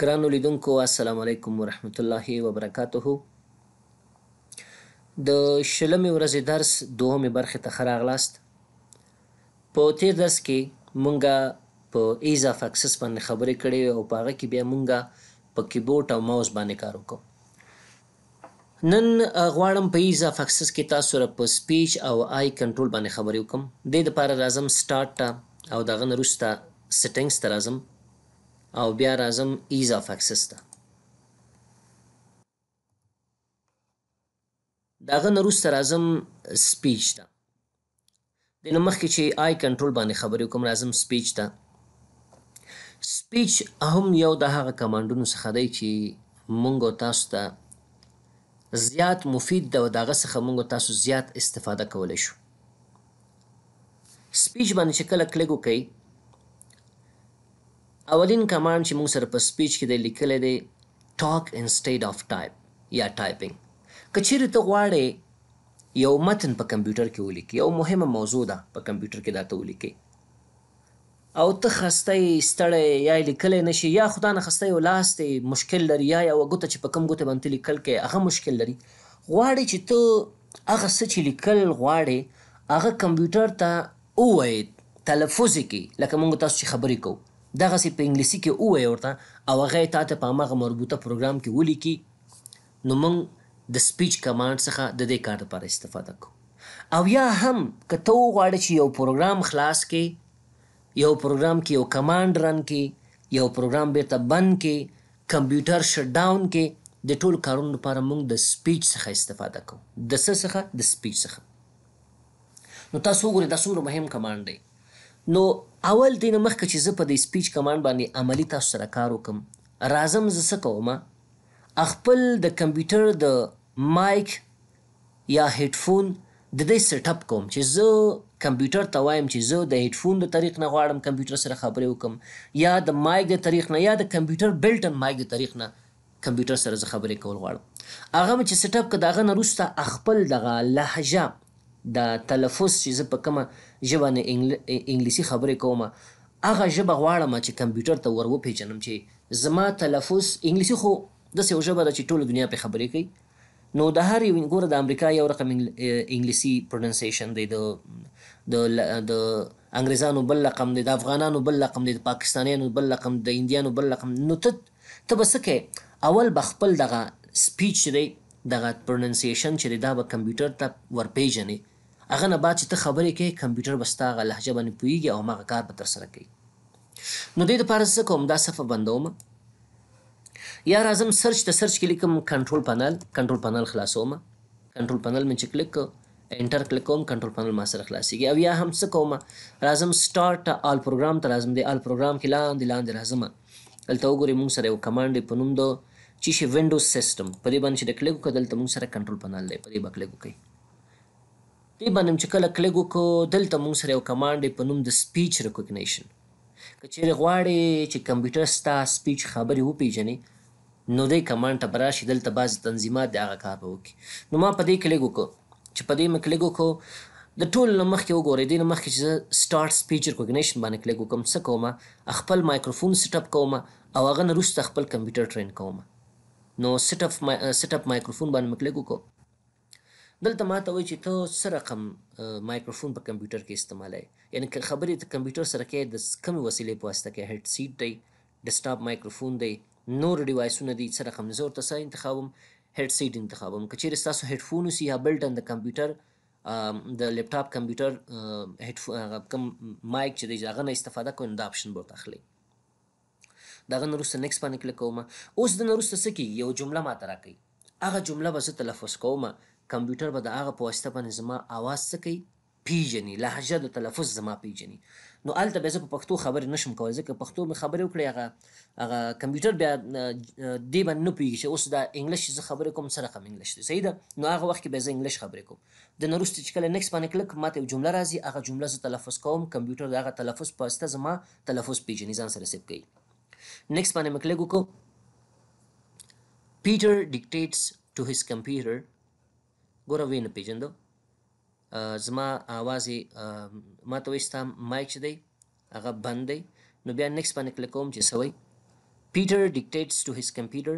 ګران لیدونکو السلام علیکم ورحمت الله وبرکاته د شلمې ورځې درس دوهمې برخې ته خراغلاست په تیر درس کې مونږه په ایز اف اکسس باندې خبرې کړې او په هغه کې بیا مونږه په کیبورډ او ماوس باندې کار وکړو نن غواړم په ایز اف اکسس کې تاسو را په سپیچ او آی کنټرول باندې خبرې وکم د دې لپاره راځم سٹارټ ته او دغه نرسته سیټینګز ته راځم او بیا راځم ایز اف اکسس ته داغه نروسته راځم سپیچ ته دنه مخکې چې آی کنټرول باندې خبرې کوم راځم سپیچ ته سپیچ هم یو د هغه کمانډونو څخه دی چې مونږ تاسو ته زیات مفید ده او داغه څخه مونږ تاسو زیات استفاده کولی شو سپیچ باندې چې کله کلیک وکئ اولین کمانډ چې موږ سره په سپیچ کې دی لیکلی دی ټاک انسټیډ آف ټایپ یا ټایپینګ که چیرې ته غواړې یو متن په کمپیوټر کې ولیکې یو مهمه موضوع ده په کمپیوټر کې دا ته ولیکې او ته خسته ستړی یا لیکلی نشي یا خدا نه خسته یو لاس دی مشکل لري یا یوه ګوته چې په کم ګوته باندې لیکل کې هغه مشکل لري غواړې چې ته هغه څه چې لیکل غواړې هغه کمپیوټر ته ووایې تلفظ یې کړي لکه موږ تاسو چې خبرې کوو دغه سي په انګلیسي کې وای ورته او هغه ته په هغه مربوطه پروګرام کې ولیکي نو موږ د سپیچ کمانډ څخه د دې کار لپاره استفاده کوو او یا هم که ته وغواړې چې یو پروګرام خلاص کې یو پروګرام کې یو کمانډ رن کې یو پروګرام بیرته بند کې کمپیوټر شټ ډاون کې د ټول کارونو لپاره موږ د سپیچ څخه استفاده کوو د څه څخه د سپیچ څخه نو تاسو وګورئ دا څومره مهم کمانډ دی نو اول دین مخکې چې زه په دې سپیچ کمانډ باندې عملی تاسو سره کار وکم رازم زه څه کوم خپل د کمپیوټر د مایک یا هیډفون د دې سیټ اپ کوم چې زه کمپیوټر ته وایم چې زه د هیډفون د طریق نه غواړم کمپیوټر سره خبرې وکم یا د مایک د طریق نه یا د کمپیوټر بلټن مایک د طریق نه کمپیوټر سره زه خبرې کول غواړم هغه چې سیټ اپ کړه دغه نه وروسته خپل دغه لهجه د تلفظ چې زه په کومه ژبه نه انګلیسي خبرې کوم هغه ژبه غواړم چې کمپیوټر ته ور وپېژنم چې زما تلفظ انګلیسي خو داسې یو ژبه ده چې ټوله دنیا پې خبرې کوي نو د هر یو ګوره د امریکا یو رقم انګلیسي پروننسیشن دی د د د انګریزانو بل رقم دی د افغانانو بل رقم دی د پاکستانیانو بل رقم د هندیانو بل رقم نو ته ته به څه اول به خپل دغه سپیچ دی دغه پروننسیشن چې دا به کمپیوټر ته ورپېژني هغه نه بعد چې ته خبرې کوې کمپیوټر به ستا هغه لهجه باندې پوهېږي او هماغه کار به ترسره کوي نو دې دپاره زه کوم دا صفحه بندوم یا راځم سرچ ته سرچ کې لیکم کنټرول پنل کنټرول پنل خلاصوم کنټرول پنل مې چې کلیک انټر کلیک کوم کنټرول پنل ما سره خلاصيږي او یا هم څه کوم راځم سٹارټ آل پروګرام ته راځم د آل پروګرام کې لاندې لاندې راځم دلته وګورئ موږ سره یو کمانډ په نوم دو چې شي وینډوز سیستم په دې باندې چې د کلیک وکړه دلته موږ سره کنټرول پنل دی په دې به کلیک وکړئ دې باندې چې کله کلیک وکړو دلته موږ سره یو کمانډ په نوم د سپیچ ریکګنیشن که چیرې غواړې چې کمپیوټر ستا سپیچ خبرې وپېژنې نو دې کمانډ ته به راشي دلته بعضې تنظیمات د هغه کار به وکړي نو ما په دې کلیک وکړو چې په دې مې کلیک وکړو د ټول نه مخکې وګورئ دې نه مخکې چې زه سټارټ سپیچ ریکګنیشن باندې کلیک وکړم څه کوم خپل مایکروفون سیټ اپ کوم او هغه نه وروسته خپل کمپیوټر ټرین کوم نو سیټ uh, اپ ما سیټ اپ مایکروفون باندې مکلیک وکړو دلته ما ته وایي چې ته څه رقم مایکروفون uh, په کمپیوټر کې استعمالوي یعنی که خبرې ته کمپیوټر سره کې د کمې وسیلې په واسطه کې هیډ سیټ دی ډیسکټاپ مایکروفون دی نور ډیوایسونه دي څه رقم زور ته څه انتخابوم هیډ سیټ انتخابوم که چیرې ستاسو هیډفون وسي یا بلټ ان د کمپیوټر د لپټاپ کمپیوټر هیډ کم مایک چې دی هغه نه استفاده کوئ نو دا آپشن به تخلي دغه نورسته نیکس باندې کلیک کوم اوس د نورسته سکی یو جمله ماته راکړي هغه جمله به زه تلفظ کوم کمپیوټر به د هغه په واسطه باندې زما आवाज سکی پیژني لهجه د تلفظ زما پیژني نو الته به زه په پښتو خبرې نشم کولای ځکه پښتو مې خبرې وکړې هغه هغه کمپیوټر بیا دې باندې نه پوهېږي چې اوس دا انګلیش زه خبرې کوم څه رقم انګلیش دی صحیح ده نو هغه وخت کې به زه انګلیش خبرې کوم د نه وروسته چې کله نیکس باندې کلک ماته یو جمله راځي هغه جمله زه تلفظ کوم کمپیوټر د هغه تلفظ په واسطه زما تلفظ پیژني ځان سره سیب کوي Next باندې مکلګ وکړو Peter dictates to his computer ګوره وی نه پیژندو زما आवाज ما ته وستا مایک دی هغه بند دی نو بیا نیکس باندې کلیک کوم چې سوي پیټر ډیکټیټس ټو هیز کمپیوټر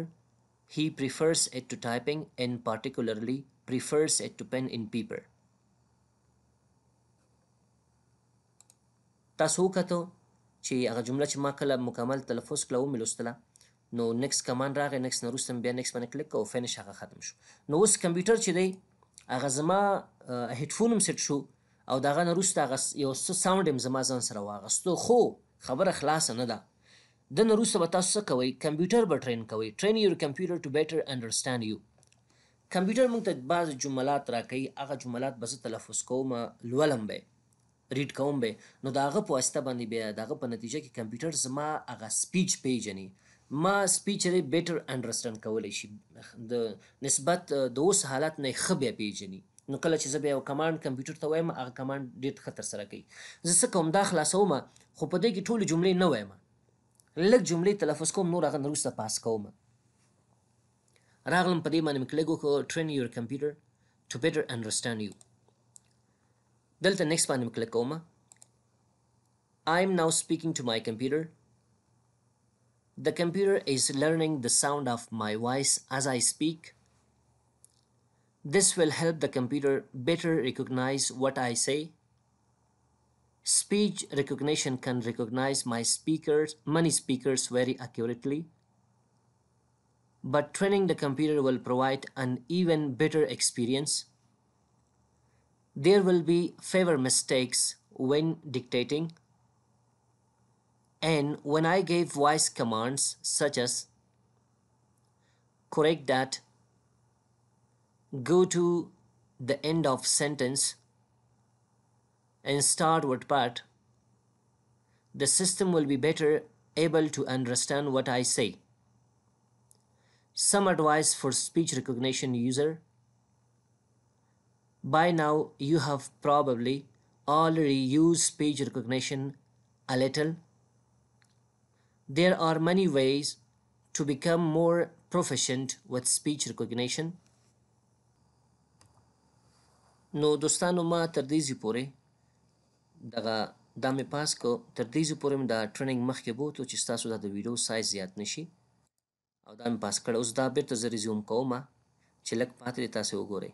he prefers it to typing and particularly prefers it to pen in paper تاسو کته چې هغه جمله چې ما کله مکمل تلفظ کله ومې لوستله نو نیکس کمان راغی نیکس نه وروسته بیا نیکس باندې کلیک او فینش هغه ختم شو نو اوس کمپیوټر چې دی هغه زما هیډفون هم سیټ شو او د هغه نه وروسته هغه یو څه ساوند هم زما ځان سره واغستو خو خبره خلاصه نه ده د نه وروسته به تاسو څه کوئ کمپیوټر به ټرین کوئ ټرین یور کمپیوټر ټو بیټر انډرسټانډ یو کمپیوټر موږ ته بعض جملات راکوي هغه جملات به زه تلفظ کوم لولم به ریډ کوم به نو دا هغه په واسطه باندې بیا دا په نتیجه کې کمپیوټر زما هغه سپیچ پیژني ما سپیچ لري بیټر انډرستانډ کولی شي د نسبت د اوس حالت نه ښه بیا پیژني نو کله چې زه بیا یو کمانډ کمپیوټر ته وایم هغه کمانډ ډېر ښه ترسره کوي زه څه کوم دا خلاصوم خو په دې کې ټولې جملې نه وایم لږ جملې تلفظ کوم نور هغه وروسته پاس کوم راغلم په دې باندې مې کلیک وکړ ټرین یور کمپیوټر ټو بیټر انډرستانډ یو Delta the next one, click I'm now speaking to my computer. The computer is learning the sound of my voice as I speak. This will help the computer better recognize what I say. Speech recognition can recognize my speakers, many speakers very accurately. But training the computer will provide an even better experience there will be favor mistakes when dictating and when I gave wise commands such as correct that, go to the end of sentence and start word part, the system will be better able to understand what I say. Some advice for speech recognition user By now, you have probably already used speech recognition a little. There are many ways to become more proficient with speech recognition. نو دوستانو ما تر دې ځې پورې دغه دا مې پاس کو تر دې ځې پورې مې دا ټریننګ مخکې بوتو چې ستاسو دا د ویډیو سایز زیات نشي او دا مې پاس کړ اوس دا بیرته زه ریزیوم کوم چې لږ پاتې دی تاسې وګورئ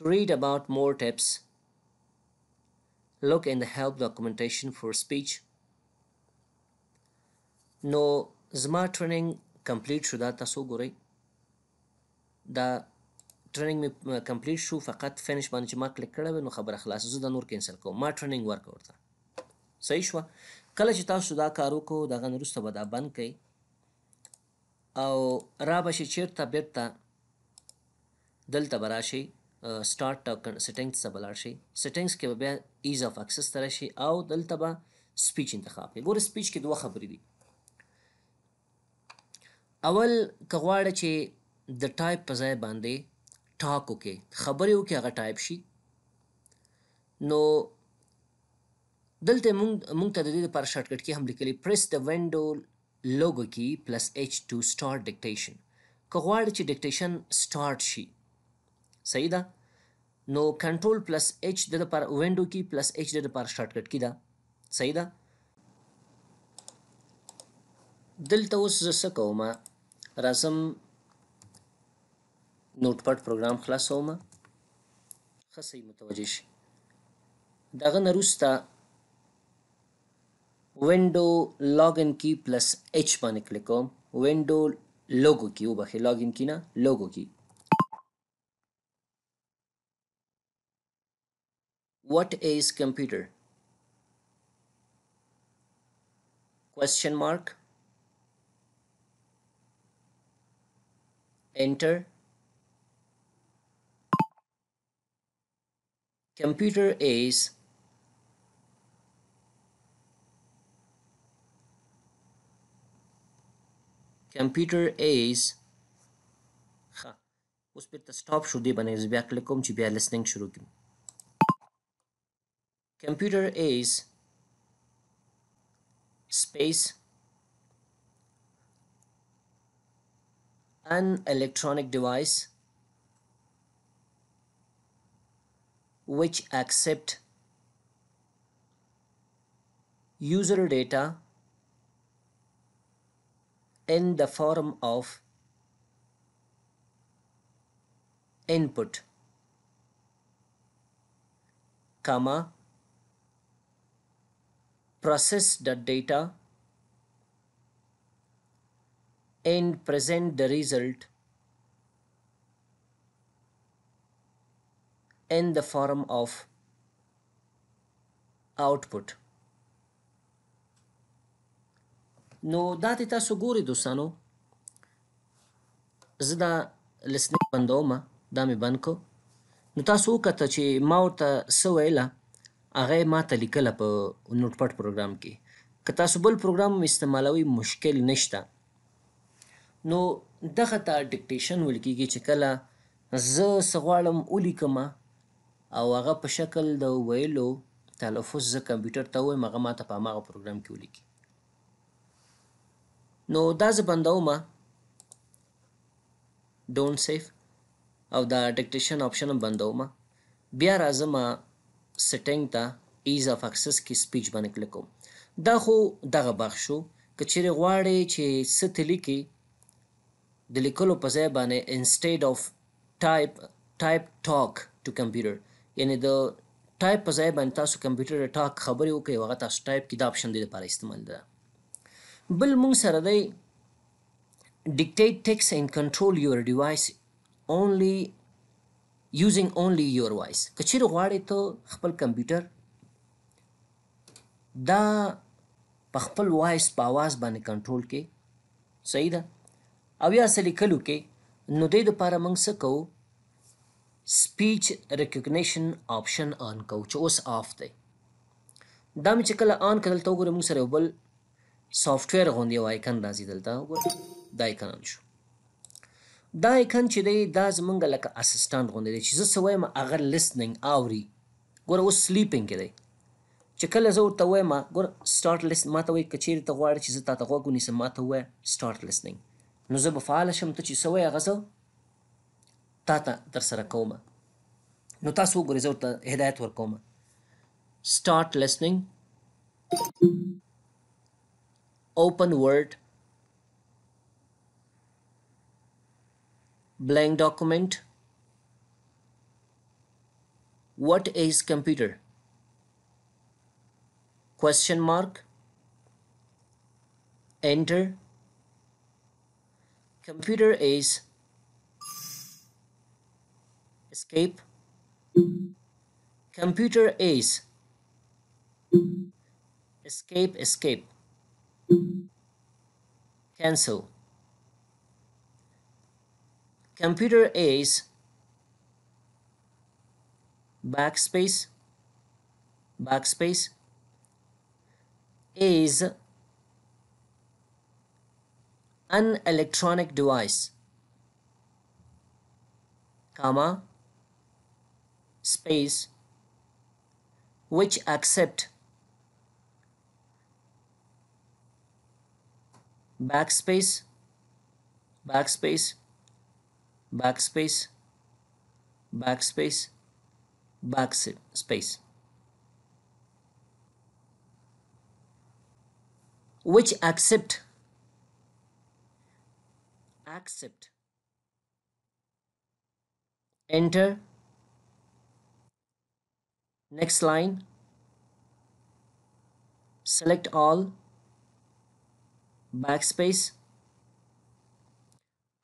To read about more tips, look in the help documentation for speech. نو زما ټریننګ کمپلیټ شو دا تاسو ګورئ دا ټریننګ مې کمپلیټ شو فقط فینش باندې چې ما کلیک کړی نو خبره خلاص زه دا نور کینسل کوم ما ټریننګ ورکړ ورته صحیح شوه کله چې تاسو دا کار وکړو دغه وروسته به دا بند کوئ او را به شي چېرته بیرته دلته به راشئ سٹارټ ټاکن سیټینګ څخه بلار شي سیټینګز کې بیا ایز اف اکسس تر شي او دلته به سپیچ انتخاب کې ګوره سپیچ کې دوه خبرې دي اول کغواړه چې د ټایپ په ځای باندې ټاک وکي خبرې وکي هغه ټایپ شي نو دلته مونږ مونږ ته د دې لپاره شارټ کټ کې هم لیکلي پریس د ونډو لوګو کی پلس ایچ ټو سٹارټ ډیکټیشن کغواړه چې ډیکټیشن سٹارټ شي صحیح ده نو کنټرول پلس ایچ د پر ونډو کې پلس ایچ د پر شارټ کټ کې ده صحیح ده دلته اوس زه څه کوم راځم نوټ پټ پروګرام خلاصوم ښه صحیح متوجه شي دغه نه وروسته ونډو لاګن کی پلس ایچ باندې کلیک کوم ونډو لوګو کی وبخې لاګن کی نه لوګو کی What is computer? Question mark. Enter. Computer is computer is Ha. اوس بیرته stop شو دی باندې بیا کلک کوم چې بیا لیسننګ شروع کړم computer is space an electronic device which accept user data in the form of input comma process.data and present the result in the form of output نو دا ته تاسو ګوري دوستانو زه دا لسنه بندوم دا مې بند کو نو تاسو وکړه چې ما ورته څه ویله هغه یې ماته لیکله په نوټ پټ پروګرام کې که تاسو بل پروګرام استعمالوئ مشکل نشته نو دغه ته ډکټیشن ویل کېږي چې کله زه څه غواړم ولیکم او هغه په شکل د ویلو تلفظ زه کمپیوټر ته ووایم هغه ماته په هماغه پروګرام کې ولیکي نو دا زه بندومه ډونټ سیف او دا ډکټیشن آپشن هم بندومه بیا راځم سیټینګ ته ایز اف اکسس کې سپیچ باندې کلیک کوم دا خو دغه بخ شو که چیرې غواړې چې څه ته لیکي د لیکلو په ځای باندې انسټیډ اف ټایپ ټایپ ټاک ټو کمپیوټر یعنی د ټایپ په ځای باندې تاسو کمپیوټر ټاک خبرې وکړئ هغه تاسو ټایپ کې دا آپشن دی لپاره استعمال ده بل مونږ سره دی dictate text and control your device only using only your voice کچیر غواړې ته خپل کمپیوټر دا په خپل وایس په आवाज باندې کنټرول کې صحیح ده او یا سلی کلو کې نو دې لپاره موږ څه کوو سپیچ ریکګنیشن آپشن آن کوو چې اوس آف دی دا مې چې کله آن کړل ته وګورم سره بل سافټویر غونډي وای کان راځي دلته وګورئ دای کنه شو دا ایکن چې دی دا زمونږ لکه اسسټانټ غوندې دی چې زه څه وایم هغه لسننګ اوري ګوره اوس سلیپنګ کې دی چې کله زه ورته وایم ګوره سټارټ لسن ما ته وایي که چیرې ته غواړې چې زه تا ته غوږ ونیسم ما ته ووایه سټارټ لسننګ نو زه به فعاله شم ته چې څه وایي هغه زه تا ته درسره کومه نو تاسو وګورئ زه ورته هدایت ورکوم start listening open word blank document what is computer question mark enter computer is escape computer is escape escape cancel computer A's backspace backspace is an electronic device comma space which accept backspace backspace backspace backspace backspace which accept accept enter next line select all backspace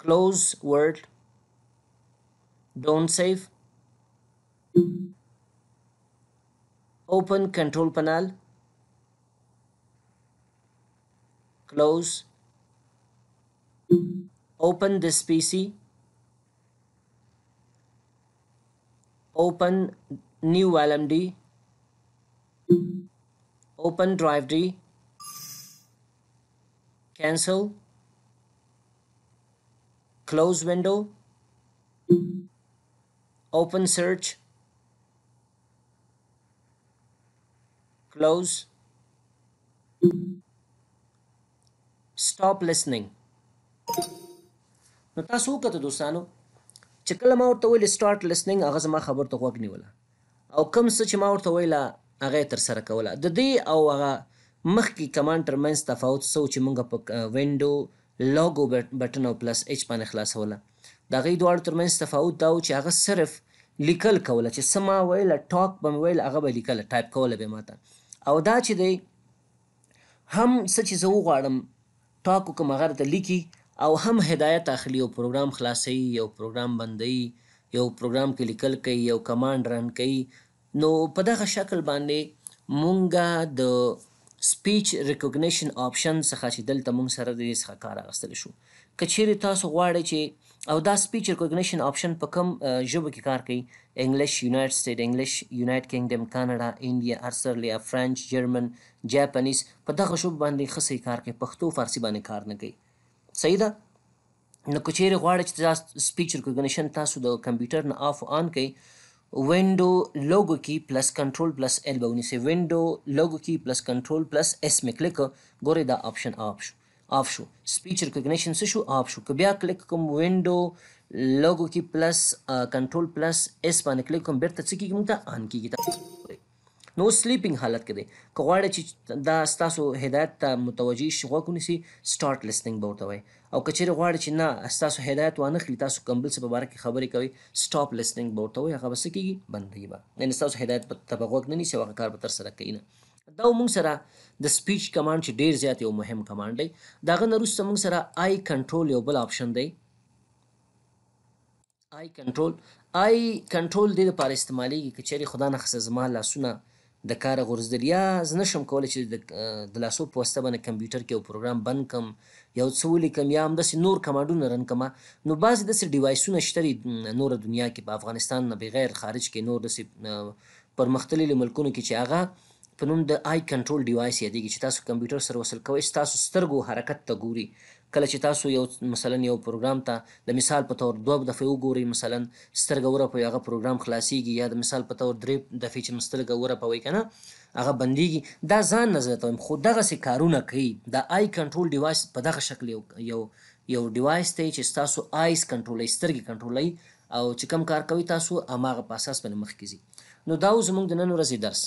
close word don't save open control panel close open this PC open new LMD open drive D cancel close window open search, close, stop listening. نو تاسو وکړه دوستانو چې کله ما ورته ویل سٹارټ لسننګ هغه زما خبر ته غوږ نیوله او کم څه چې ما ورته ویله هغه تر سره کوله د دې او هغه مخکې کمانډ ترمنځ تفاوت سو چې موږ په ونډو لوګو بټن او پلس ایچ باندې خلاصوله د هغې دواړو ترمنځ تفاوت دا و چې هغه صرف لیکل کوله چې څه ما ویله ټاک به مې ویل هغه به لیکله ټایپ کوله به ماته او دا چې دی هم څه چې زه وغواړم ټاک وکړم هغه راته لیکي او هم هدایت اخلي یو پروګرام خلاصوي یو پروګرام بندوي یو پروګرام کې لیکل کوي یو کمانډ رن کوي نو په دغه شکل باندې مونږه د سپیچ ریکګنیشن آپشن څخه چې دلته مونږ سره د څخه کار اخیستل شو که چیرې تاسو غواړئ چې او دا سپیچ ریکګنیشن آپشن په کوم ژبه کې کار کوي انګلیش یونایټ سټیټ انګلیش یونایټ کنګډم کاناډا انډیا آسټرالیا فرانس جرمن جاپانیز په دغه ژبه باندې خصي کار کوي پښتو فارسی باندې کار نه کوي صحیح ده نو که چیرې غواړئ چې تاسو سپیچ ریکګنیشن تاسو د کمپیوټر نه آف آن کوي وینډو لوګو کې پلس کنټرول پلس ال به ونیسئ وینډو لوګو کې پلس کنټرول پلس اس مې کلیک ګورئ دا آپشن آف شو آف شو سپیچ ریکګنیشن څه شو آف شو که بیا کلیک کوم وینډو لوګو کې پلس کنټرول پلس اس باندې کلیک کوم بیرته څه کېږي موږ ته آن کېږي نو سلیپینګ حالت کې دی که غواړئ چې دا ستاسو هدایت ته متوجه شي غوږ ونیسي سټارټ لسننګ به ورته وایي او کچېرې غواړئ چې نه ستاسو هدایت وانخلي تاسو کمبل څه په باره کې خبرې کوي سټاپ لسننګ به ورته وایي هغه به څه کېږي بندېږي به یعنې ستاسو هدایت ته به غوږ نه نیسي او هغه کار به ترسره کوي نه دا موږ سره د سپیچ کمانډ چې ډیر زیات یو مهم کمانډ دی دا غن وروسته موږ سره آی کنټرول یو بل آپشن دی آی کنټرول آی کنټرول د لپاره استعمالیږي که چیرې خدا نه خصه زما لاسونه د کار غورځدل یا زه نشم کولی چې د لاسو په واسطه باندې کمپیوټر کې یو پروګرام بند کم یو څه ولیکم یا همداسې نور کمانډونه رن کړم نو بعضې داسې ډیوایسونه شته نوره دنیا کې په افغانستان نه بغیر خارج کې نور داسې پرمختللي ملکونو کې چې هغه په نوم د آی کنټرول ډیوایس یادېږي چې تاسو کمپیوټر سره وصل کوئ تاسو سترګو حرکت ته ګوري کله چې تاسو یو مثلا یو پروګرام ته د مثال په تور دوه دفعې وګورئ مثلا سترګه ورپوي هغه پروګرام خلاصیږي یا د مثال په تور درې دفعې چې سترګه ورپوي که نه هغه بندیږي دا ځان نه زه ته وایم خو دغسې کارونه کوي د آی کنټرول ډیوایس په دغه شکل یو یو یو ډیوایس دی چې ستاسو آیس کنټرولوي سترګې کنټرولوي او چې کم کار کوي تاسو هماغه په اساس باندې مخکې ځي نو دا اوس زموږ د نن ورځې درس